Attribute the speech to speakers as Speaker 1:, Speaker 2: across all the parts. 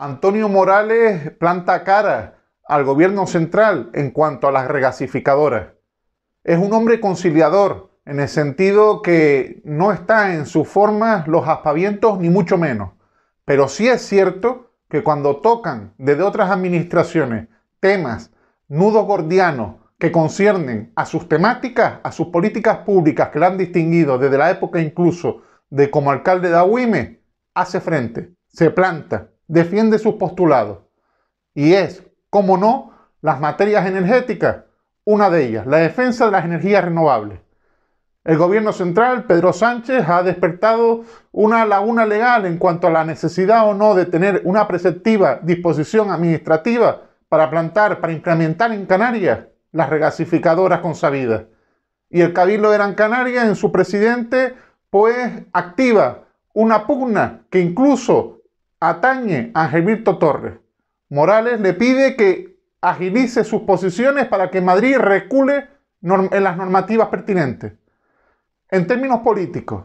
Speaker 1: Antonio Morales planta cara al gobierno central en cuanto a las regasificadoras. Es un hombre conciliador, en el sentido que no está en sus formas los aspavientos, ni mucho menos. Pero sí es cierto que cuando tocan desde otras administraciones temas, nudos gordianos, que conciernen a sus temáticas, a sus políticas públicas que la han distinguido desde la época incluso de como alcalde de Agüime, hace frente, se planta defiende sus postulados. Y es, como no, las materias energéticas, una de ellas, la defensa de las energías renovables. El gobierno central, Pedro Sánchez, ha despertado una laguna legal en cuanto a la necesidad o no de tener una preceptiva disposición administrativa para plantar, para incrementar en Canarias las regasificadoras consabidas. Y el Cabildo de Gran Canaria, en su presidente, pues activa una pugna que incluso atañe a Gilberto Torres. Morales le pide que agilice sus posiciones para que Madrid recule en las normativas pertinentes. En términos políticos,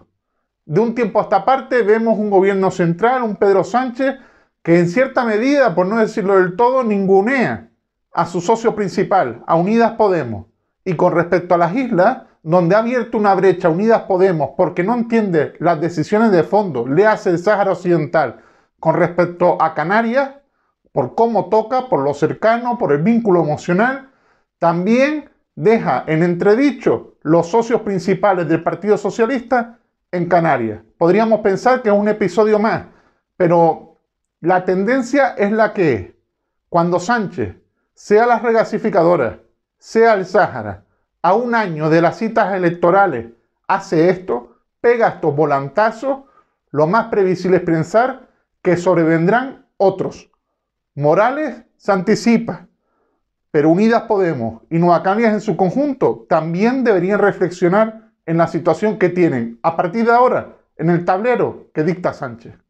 Speaker 1: de un tiempo a esta parte vemos un gobierno central, un Pedro Sánchez, que en cierta medida, por no decirlo del todo, ningunea a su socio principal, a Unidas Podemos. Y con respecto a las islas, donde ha abierto una brecha Unidas Podemos porque no entiende las decisiones de fondo, le hace el Sáhara Occidental, con respecto a Canarias, por cómo toca, por lo cercano, por el vínculo emocional, también deja en entredicho los socios principales del Partido Socialista en Canarias. Podríamos pensar que es un episodio más, pero la tendencia es la que Cuando Sánchez, sea la regasificadora, sea el Sáhara, a un año de las citas electorales hace esto, pega estos volantazos, lo más previsible es pensar que sobrevendrán otros. Morales se anticipa, pero Unidas Podemos y Nueva Canarias en su conjunto también deberían reflexionar en la situación que tienen a partir de ahora en el tablero que dicta Sánchez.